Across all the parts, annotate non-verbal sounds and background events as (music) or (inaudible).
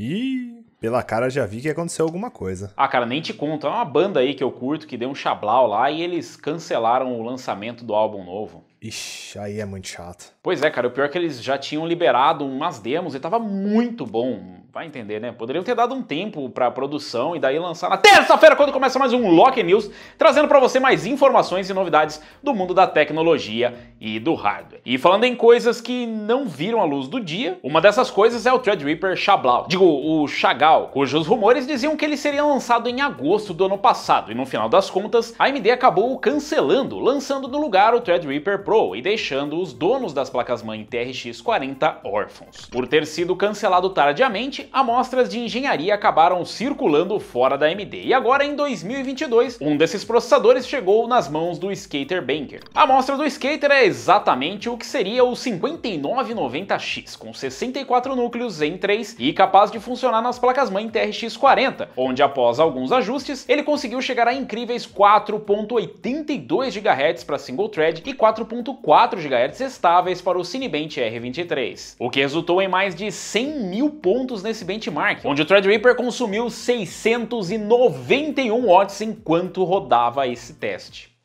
E pela cara já vi que aconteceu alguma coisa. Ah, cara, nem te conto. É uma banda aí que eu curto que deu um chablau lá e eles cancelaram o lançamento do álbum novo. Ixi, aí é muito chato. Pois é, cara, o pior é que eles já tinham liberado umas demos e tava muito bom. Vai entender, né? Poderiam ter dado um tempo pra produção e daí lançar na terça-feira, quando começa mais um Lock News, trazendo para você mais informações e novidades do mundo da tecnologia e do hardware. E falando em coisas que não viram a luz do dia, uma dessas coisas é o Threadripper Chablau. Digo, o Chagal, cujos rumores diziam que ele seria lançado em agosto do ano passado, e no final das contas, a AMD acabou cancelando, lançando no lugar o Threadripper Pro e deixando os donos das placas-mãe TRX40 órfãos. Por ter sido cancelado tardiamente, amostras de engenharia acabaram circulando fora da AMD e agora em 2022, um desses processadores chegou nas mãos do Skater Banker. A amostra do Skater é exatamente o que seria o 5990X, com 64 núcleos em 3 e capaz de funcionar nas placas-mãe TRX40, onde após alguns ajustes, ele conseguiu chegar a incríveis 4.82 GHz para single thread e 4. 1.4 GHz estáveis para o Cinebench R23, o que resultou em mais de 100 mil pontos nesse benchmark, onde o Threadripper consumiu 691 watts enquanto rodava esse teste.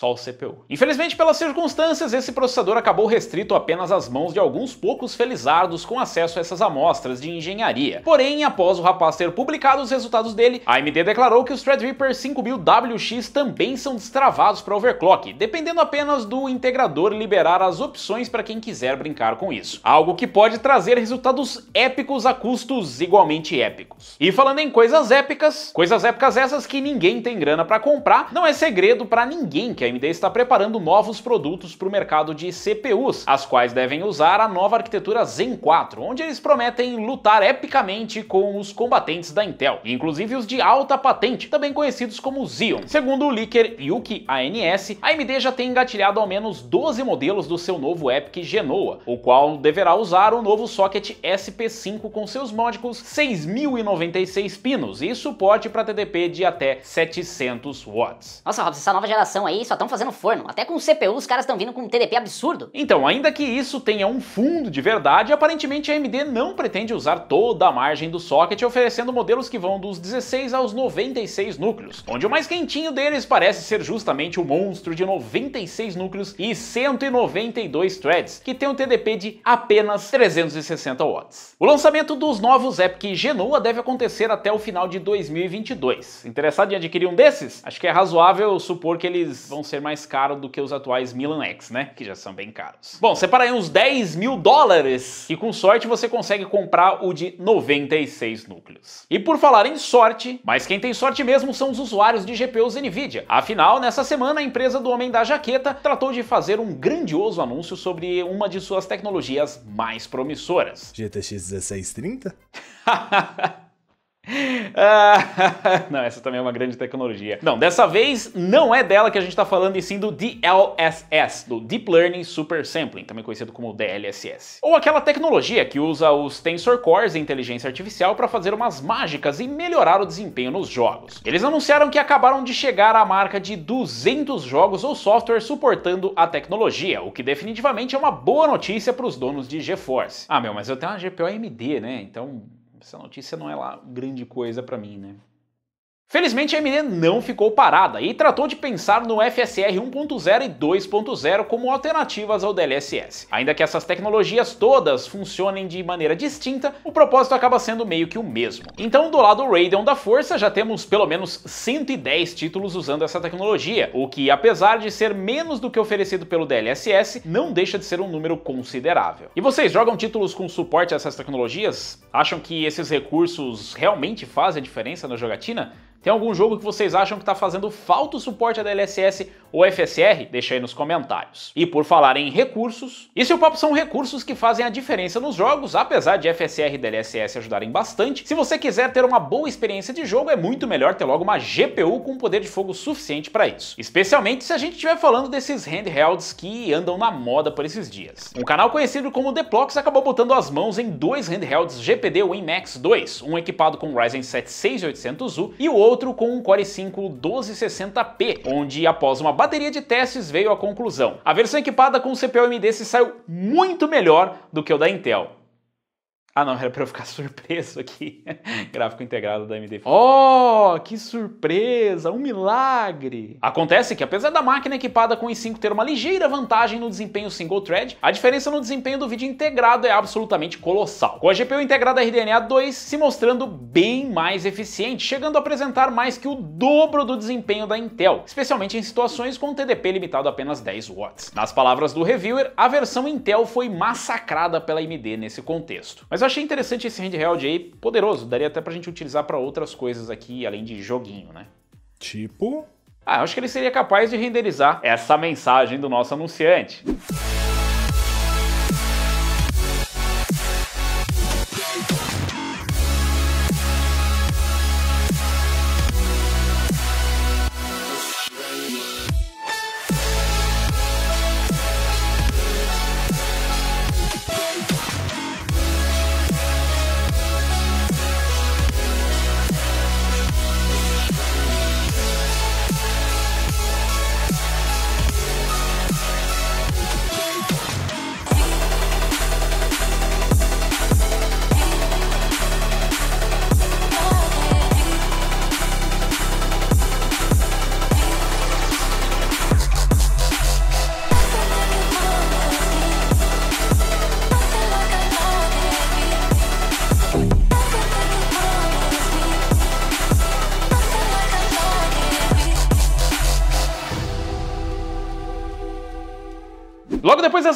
só o CPU. Infelizmente, pelas circunstâncias, esse processador acabou restrito apenas às mãos de alguns poucos felizardos com acesso a essas amostras de engenharia. Porém, após o rapaz ter publicado os resultados dele, a AMD declarou que os Threadripper 5000WX também são destravados para overclock, dependendo apenas do integrador liberar as opções para quem quiser brincar com isso. Algo que pode trazer resultados épicos a custos igualmente épicos. E falando em coisas épicas, coisas épicas essas que ninguém tem grana para comprar, não é segredo para ninguém que a AMD está preparando novos produtos para o mercado de CPUs, as quais devem usar a nova arquitetura Zen 4, onde eles prometem lutar epicamente com os combatentes da Intel, inclusive os de alta patente, também conhecidos como Xeon. Segundo o leaker Yuki ANS, a AMD já tem engatilhado ao menos 12 modelos do seu novo Epic Genoa, o qual deverá usar o novo socket SP5 com seus módicos 6096 pinos e suporte para TDP de até 700 watts. Nossa, Rob, essa nova geração aí só estão fazendo forno. Até com o CPU os caras estão vindo com um TDP absurdo. Então, ainda que isso tenha um fundo de verdade, aparentemente a AMD não pretende usar toda a margem do socket, oferecendo modelos que vão dos 16 aos 96 núcleos, onde o mais quentinho deles parece ser justamente o monstro de 96 núcleos e 192 threads, que tem um TDP de apenas 360 watts. O lançamento dos novos Epic Genoa deve acontecer até o final de 2022. Interessado em adquirir um desses? Acho que é razoável supor que eles vão ser mais caro do que os atuais Milan X, né? Que já são bem caros. Bom, separa aí uns 10 mil dólares e com sorte você consegue comprar o de 96 núcleos. E por falar em sorte, mas quem tem sorte mesmo são os usuários de GPUs NVIDIA. Afinal, nessa semana a empresa do homem da jaqueta tratou de fazer um grandioso anúncio sobre uma de suas tecnologias mais promissoras. GTX 1630? (laughs) Ah, (laughs) não, essa também é uma grande tecnologia. Não, dessa vez não é dela que a gente está falando, e sim do DLSS, do Deep Learning Super Sampling, também conhecido como DLSS. Ou aquela tecnologia que usa os Tensor Cores e inteligência artificial para fazer umas mágicas e melhorar o desempenho nos jogos. Eles anunciaram que acabaram de chegar à marca de 200 jogos ou software suportando a tecnologia, o que definitivamente é uma boa notícia para os donos de GeForce. Ah, meu, mas eu tenho uma GPU AMD, né? Então essa notícia não é lá grande coisa para mim, né? Felizmente, a AMD não ficou parada e tratou de pensar no FSR 1.0 e 2.0 como alternativas ao DLSS. Ainda que essas tecnologias todas funcionem de maneira distinta, o propósito acaba sendo meio que o mesmo. Então, do lado Radeon da força, já temos pelo menos 110 títulos usando essa tecnologia, o que, apesar de ser menos do que oferecido pelo DLSS, não deixa de ser um número considerável. E vocês jogam títulos com suporte a essas tecnologias? Acham que esses recursos realmente fazem a diferença na jogatina? Tem algum jogo que vocês acham que está fazendo falta o suporte a DLSS ou FSR? Deixa aí nos comentários. E por falar em recursos, e se o papo são recursos que fazem a diferença nos jogos, apesar de FSR e DLSS ajudarem bastante, se você quiser ter uma boa experiência de jogo, é muito melhor ter logo uma GPU com poder de fogo suficiente para isso. Especialmente se a gente estiver falando desses handhelds que andam na moda por esses dias. Um canal conhecido como Deplox acabou botando as mãos em dois handhelds GPD WinMax 2, um equipado com Ryzen 7 6800U e o outro com um Core 5 1260p, onde após uma bateria de testes veio à conclusão. A versão equipada com o CPU AMD se saiu muito melhor do que o da Intel. Ah, não, era para eu ficar (laughs) surpreso aqui. Hum. Gráfico integrado da AMD. Oh, que surpresa! Um milagre! Acontece que, apesar da máquina equipada com o i5 ter uma ligeira vantagem no desempenho single thread, a diferença no desempenho do vídeo integrado é absolutamente colossal. Com a GPU integrada RDNA 2 se mostrando bem mais eficiente, chegando a apresentar mais que o dobro do desempenho da Intel, especialmente em situações com um TDP limitado a apenas 10 watts. Nas palavras do reviewer, a versão Intel foi massacrada pela AMD nesse contexto. Mas eu achei interessante esse handheld aí, poderoso, daria até pra gente utilizar para outras coisas aqui, além de joguinho, né? Tipo? Ah, eu acho que ele seria capaz de renderizar essa mensagem do nosso anunciante.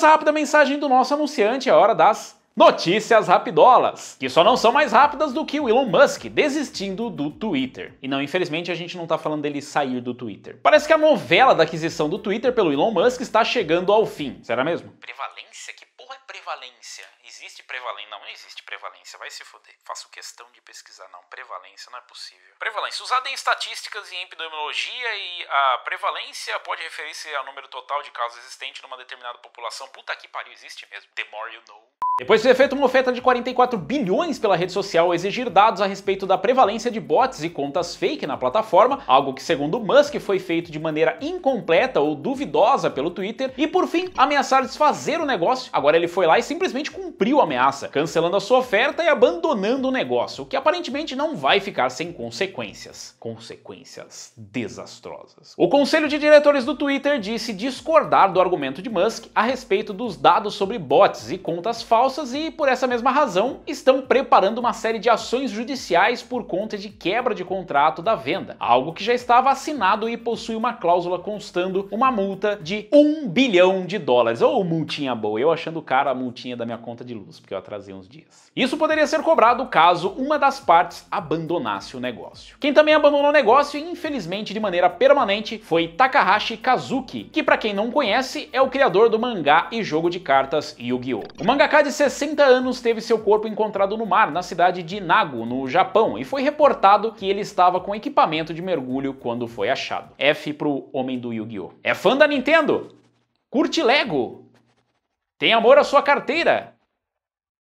essa rápida mensagem do nosso anunciante é hora das Notícias rapidolas, que só não são mais rápidas do que o Elon Musk desistindo do Twitter. E não, infelizmente a gente não tá falando dele sair do Twitter. Parece que a novela da aquisição do Twitter pelo Elon Musk está chegando ao fim. Será mesmo? Prevalência? Que porra é prevalência? Existe prevalência? Não, não existe prevalência. Vai se foder. Faço questão de pesquisar, não. Prevalência não é possível. Prevalência. Usada em estatísticas e em epidemiologia, e a prevalência pode referir-se ao número total de casos existentes numa determinada população. Puta que pariu, existe mesmo. The more you know. Depois de ter feito uma oferta de 44 bilhões pela rede social exigir dados a respeito da prevalência de bots e contas fake na plataforma, algo que, segundo Musk, foi feito de maneira incompleta ou duvidosa pelo Twitter, e por fim ameaçar desfazer o negócio, agora ele foi lá e simplesmente com cumpriu a ameaça, cancelando a sua oferta e abandonando o negócio, o que aparentemente não vai ficar sem consequências. Consequências desastrosas. O conselho de diretores do Twitter disse discordar do argumento de Musk a respeito dos dados sobre bots e contas falsas e, por essa mesma razão, estão preparando uma série de ações judiciais por conta de quebra de contrato da venda, algo que já estava assinado e possui uma cláusula constando uma multa de um bilhão de dólares. Ou multinha boa, eu achando cara a multinha da minha conta conta de luz, porque eu atrasei uns dias. Isso poderia ser cobrado caso uma das partes abandonasse o negócio. Quem também abandonou o negócio, infelizmente de maneira permanente, foi Takahashi Kazuki, que para quem não conhece, é o criador do mangá e jogo de cartas Yu-Gi-Oh! O mangaká de 60 anos teve seu corpo encontrado no mar, na cidade de Nago, no Japão, e foi reportado que ele estava com equipamento de mergulho quando foi achado. F pro homem do Yu-Gi-Oh! É fã da Nintendo? Curte Lego? Tem amor à sua carteira?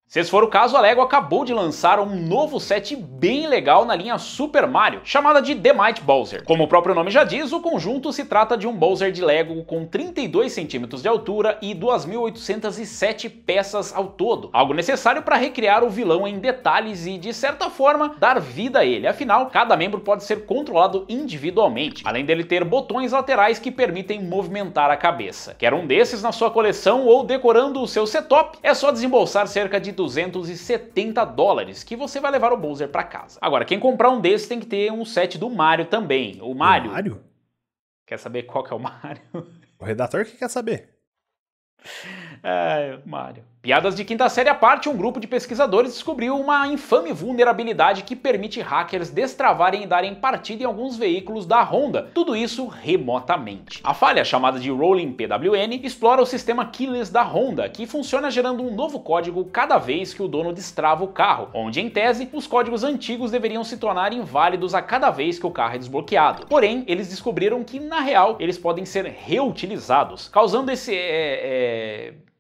Se esse for o caso, a LEGO acabou de lançar um novo set bem legal na linha Super Mario, chamada de The Might Bowser. Como o próprio nome já diz, o conjunto se trata de um Bowser de LEGO com 32 centímetros de altura e 2.807 peças ao todo, algo necessário para recriar o vilão em detalhes e, de certa forma, dar vida a ele, afinal, cada membro pode ser controlado individualmente, além dele ter botões laterais que permitem movimentar a cabeça. Quer um desses na sua coleção ou decorando o seu setup, é só desembolsar cerca de 270 dólares, que você vai levar o Bowser para casa. Agora, quem comprar um desses tem que ter um set do Mario também. O Mario... O Mario? Quer saber qual que é o (laughs) Mario? O redator que quer saber. É, Mário. Piadas de quinta série à parte, um grupo de pesquisadores descobriu uma infame vulnerabilidade que permite hackers destravarem e darem partida em alguns veículos da Honda, tudo isso remotamente. A falha, chamada de Rolling PWN, explora o sistema Keyless da Honda, que funciona gerando um novo código cada vez que o dono destrava o carro, onde, em tese, os códigos antigos deveriam se tornar inválidos a cada vez que o carro é desbloqueado. Porém, eles descobriram que, na real, eles podem ser reutilizados, causando esse. É, é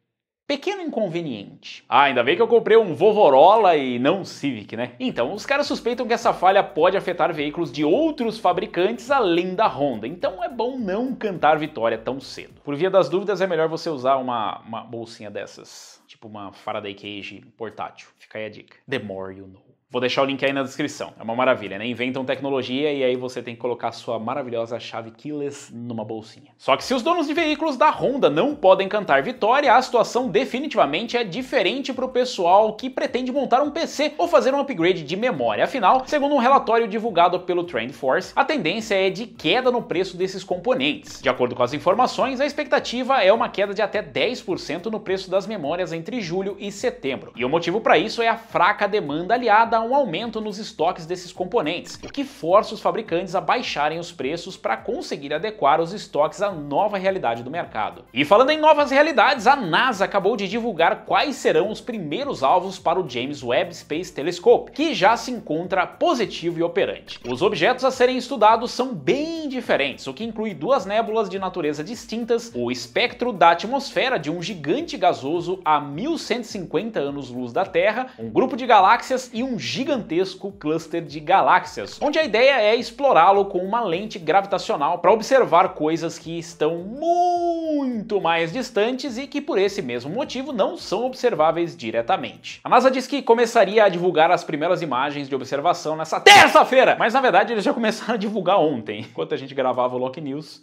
Pequeno inconveniente. Ah, ainda bem que eu comprei um Vovorola e não um Civic, né? Então, os caras suspeitam que essa falha pode afetar veículos de outros fabricantes além da Honda, então é bom não cantar vitória tão cedo. Por via das dúvidas, é melhor você usar uma, uma bolsinha dessas, tipo uma Faraday Cage portátil. Fica aí a dica. The more you know. Vou deixar o link aí na descrição. É uma maravilha, né? Inventam tecnologia e aí você tem que colocar a sua maravilhosa chave keyless numa bolsinha. Só que se os donos de veículos da Honda não podem cantar vitória, a situação definitivamente é diferente para o pessoal que pretende montar um PC ou fazer um upgrade de memória. Afinal, segundo um relatório divulgado pelo Trendforce, a tendência é de queda no preço desses componentes. De acordo com as informações, a expectativa é uma queda de até 10% no preço das memórias entre julho e setembro. E o motivo para isso é a fraca demanda aliada um aumento nos estoques desses componentes, o que força os fabricantes a baixarem os preços para conseguir adequar os estoques à nova realidade do mercado. E falando em novas realidades, a NASA acabou de divulgar quais serão os primeiros alvos para o James Webb Space Telescope, que já se encontra positivo e operante. Os objetos a serem estudados são bem diferentes, o que inclui duas nébulas de natureza distintas, o espectro da atmosfera de um gigante gasoso a 1150 anos-luz da Terra, um grupo de galáxias e um gigantesco cluster de galáxias, onde a ideia é explorá-lo com uma lente gravitacional para observar coisas que estão muito mais distantes e que por esse mesmo motivo não são observáveis diretamente. A NASA diz que começaria a divulgar as primeiras imagens de observação nessa terça-feira, mas na verdade eles já começaram a divulgar ontem, enquanto a gente gravava o Lock News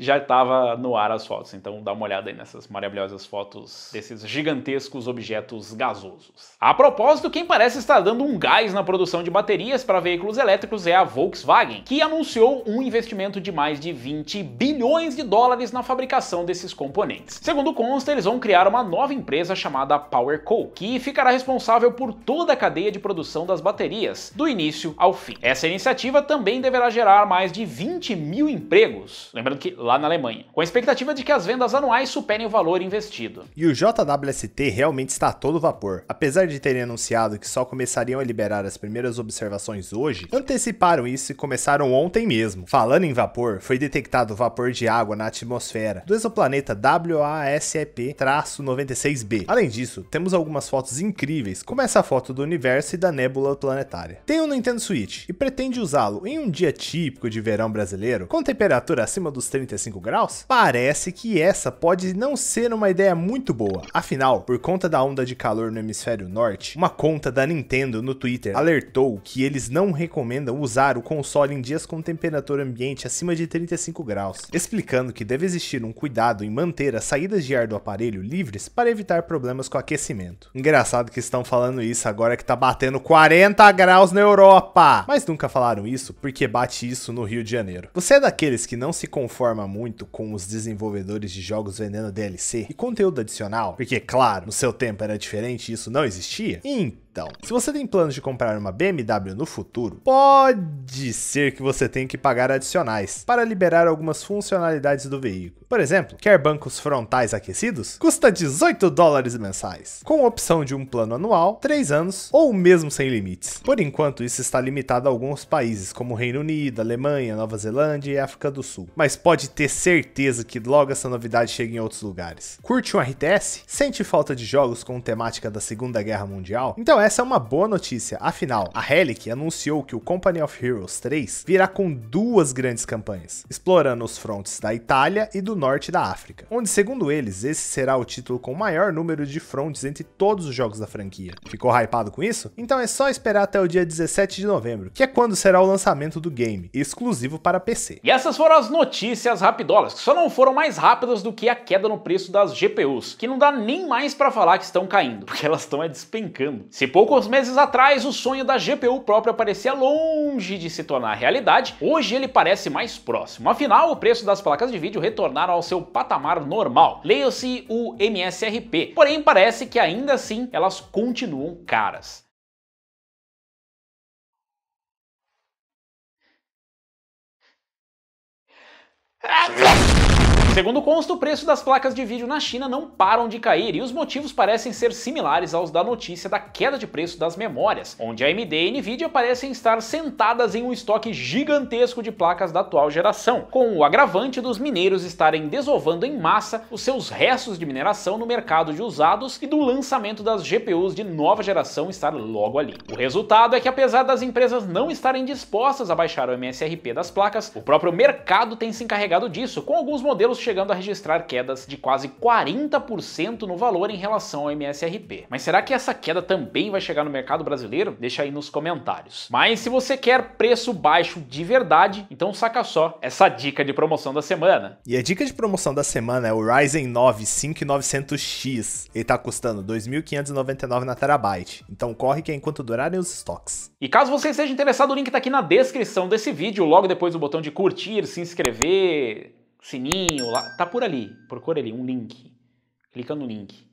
já estava no ar as fotos. Então dá uma olhada aí nessas maravilhosas fotos desses gigantescos objetos gasosos. A propósito, quem parece estar dando um gás na produção de baterias para veículos elétricos é a Volkswagen, que anunciou um investimento de mais de 20 bilhões de dólares na fabricação desses componentes. Segundo consta, eles vão criar uma nova empresa chamada PowerCo, que ficará responsável por toda a cadeia de produção das baterias, do início ao fim. Essa iniciativa também deverá gerar mais de 20 mil empregos. Lembrando que lá na Alemanha, com a expectativa de que as vendas anuais superem o valor investido. E o JWST realmente está a todo vapor. Apesar de terem anunciado que só começariam a liberar as primeiras observações hoje, anteciparam isso e começaram ontem mesmo. Falando em vapor, foi detectado vapor de água na atmosfera do exoplaneta WASEP-96b. Além disso, temos algumas fotos incríveis, como essa foto do universo e da nébula planetária. Tem um Nintendo Switch e pretende usá-lo em um dia típico de verão brasileiro, com temperatura acima dos 30 45 graus, parece que essa pode não ser uma ideia muito boa. Afinal, por conta da onda de calor no hemisfério norte, uma conta da Nintendo no Twitter alertou que eles não recomendam usar o console em dias com temperatura ambiente acima de 35 graus, explicando que deve existir um cuidado em manter as saídas de ar do aparelho livres para evitar problemas com aquecimento. Engraçado que estão falando isso agora que tá batendo 40 graus na Europa, mas nunca falaram isso porque bate isso no Rio de Janeiro. Você é daqueles que não se conforma muito com os desenvolvedores de jogos vendendo DLC e conteúdo adicional, porque, claro, no seu tempo era diferente e isso não existia. Então, então, se você tem planos de comprar uma BMW no futuro, pode ser que você tenha que pagar adicionais para liberar algumas funcionalidades do veículo. Por exemplo, quer bancos frontais aquecidos? Custa 18 dólares mensais, com opção de um plano anual, 3 anos ou mesmo sem limites. Por enquanto, isso está limitado a alguns países, como Reino Unido, Alemanha, Nova Zelândia e África do Sul. Mas pode ter certeza que logo essa novidade chega em outros lugares. Curte um RTS? Sente falta de jogos com temática da Segunda Guerra Mundial? Então então essa é uma boa notícia, afinal, a Relic anunciou que o Company of Heroes 3 virá com duas grandes campanhas, explorando os frontes da Itália e do norte da África, onde segundo eles, esse será o título com o maior número de frontes entre todos os jogos da franquia. Ficou hypado com isso? Então é só esperar até o dia 17 de novembro, que é quando será o lançamento do game, exclusivo para PC. E essas foram as notícias rapidolas, que só não foram mais rápidas do que a queda no preço das GPUs, que não dá nem mais para falar que estão caindo, (laughs) porque elas estão é despencando. Se poucos meses atrás o sonho da GPU própria parecia longe de se tornar realidade, hoje ele parece mais próximo. Afinal, o preço das placas de vídeo retornaram ao seu patamar normal. Leia-se o MSRP. Porém, parece que ainda assim elas continuam caras. (laughs) Segundo consta, o preço das placas de vídeo na China não param de cair e os motivos parecem ser similares aos da notícia da queda de preço das memórias, onde AMD e Nvidia parecem estar sentadas em um estoque gigantesco de placas da atual geração, com o agravante dos mineiros estarem desovando em massa os seus restos de mineração no mercado de usados e do lançamento das GPUs de nova geração estar logo ali. O resultado é que apesar das empresas não estarem dispostas a baixar o MSRP das placas, o próprio mercado tem se encarregado disso, com alguns modelos chegando a registrar quedas de quase 40% no valor em relação ao MSRP. Mas será que essa queda também vai chegar no mercado brasileiro? Deixa aí nos comentários. Mas se você quer preço baixo de verdade, então saca só essa dica de promoção da semana. E a dica de promoção da semana é o Ryzen 9 5900X. Ele tá custando 2.599 na terabyte. Então corre que é enquanto durarem os estoques. E caso você esteja interessado, o link tá aqui na descrição desse vídeo, logo depois do botão de curtir, se inscrever, sininho, lá, tá por ali. Procura ali um link. Clica no link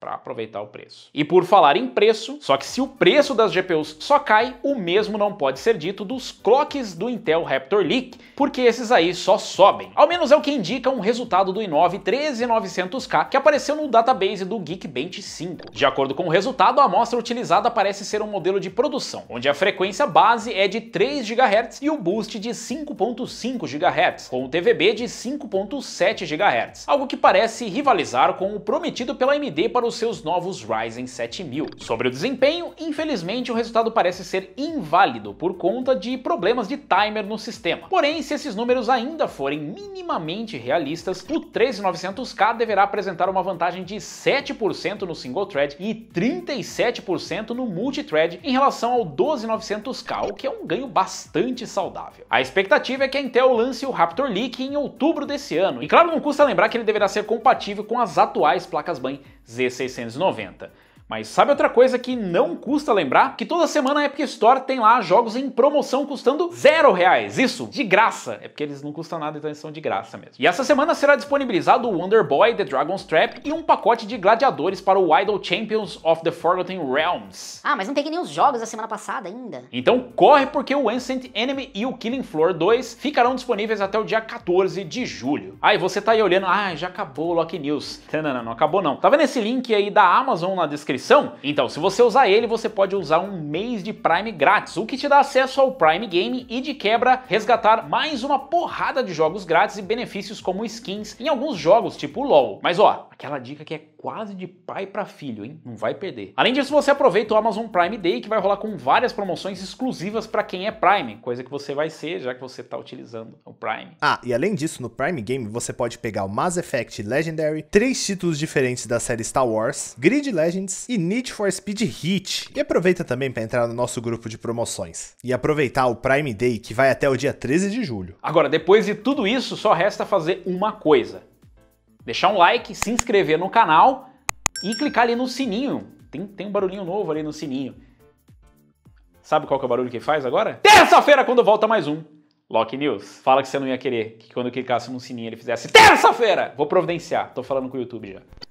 para aproveitar o preço. E por falar em preço, só que se o preço das GPUs só cai, o mesmo não pode ser dito dos clocks do Intel Raptor Leak, porque esses aí só sobem. Ao menos é o que indica um resultado do i9 13900K que apareceu no database do Geekbench 5. De acordo com o resultado, a amostra utilizada parece ser um modelo de produção, onde a frequência base é de 3 GHz e o boost de 5.5 GHz, com o TVB de 5.7 GHz, algo que parece rivalizar com o prometido pela AMD para o os seus novos Ryzen 7000. Sobre o desempenho, infelizmente o resultado parece ser inválido por conta de problemas de timer no sistema. Porém, se esses números ainda forem minimamente realistas, o 13900K deverá apresentar uma vantagem de 7% no single thread e 37% no multithread em relação ao 12900K, o que é um ganho bastante saudável. A expectativa é que a Intel lance o Raptor Leak em outubro desse ano. E claro, não custa lembrar que ele deverá ser compatível com as atuais placas-mãe Z690. Mas sabe outra coisa que não custa lembrar? Que toda semana a Epic Store tem lá jogos em promoção custando zero reais. Isso, de graça. É porque eles não custam nada, então eles são de graça mesmo. E essa semana será disponibilizado o Wonder Boy, The Dragon's Trap e um pacote de gladiadores para o Idol Champions of the Forgotten Realms. Ah, mas não teve nem os jogos da semana passada ainda. Então corre porque o Ancient Enemy e o Killing Floor 2 ficarão disponíveis até o dia 14 de julho. ah, e você tá aí olhando, ah, já acabou o Lock News. (laughs) Não, não, não, não acabou não. Tá vendo esse link aí da Amazon na descrição? Então, se você usar ele, você pode usar um mês de Prime grátis, o que te dá acesso ao Prime Game e de quebra resgatar mais uma porrada de jogos grátis e benefícios como skins em alguns jogos, tipo LoL. Mas ó, aquela dica que é quase de pai para filho, hein? Não vai perder. Além disso, você aproveita o Amazon Prime Day que vai rolar com várias promoções exclusivas para quem é Prime, coisa que você vai ser já que você tá utilizando o Prime. Ah, e além disso, no Prime Game você pode pegar o Mass Effect Legendary, três títulos diferentes da série Star Wars, Grid Legends e Need for Speed Heat. E aproveita também para entrar no nosso grupo de promoções e aproveitar o Prime Day que vai até o dia 13 de julho. Agora, depois de tudo isso, só resta fazer uma coisa: deixar um like, se inscrever no canal e clicar ali no sininho. Tem, tem um barulhinho novo ali no sininho. Sabe qual que é o barulho que faz agora? Terça-feira, quando volta mais um Lock News. Fala que você não ia querer que quando clicasse no sininho ele fizesse terça-feira! Vou providenciar, tô falando com o YouTube já.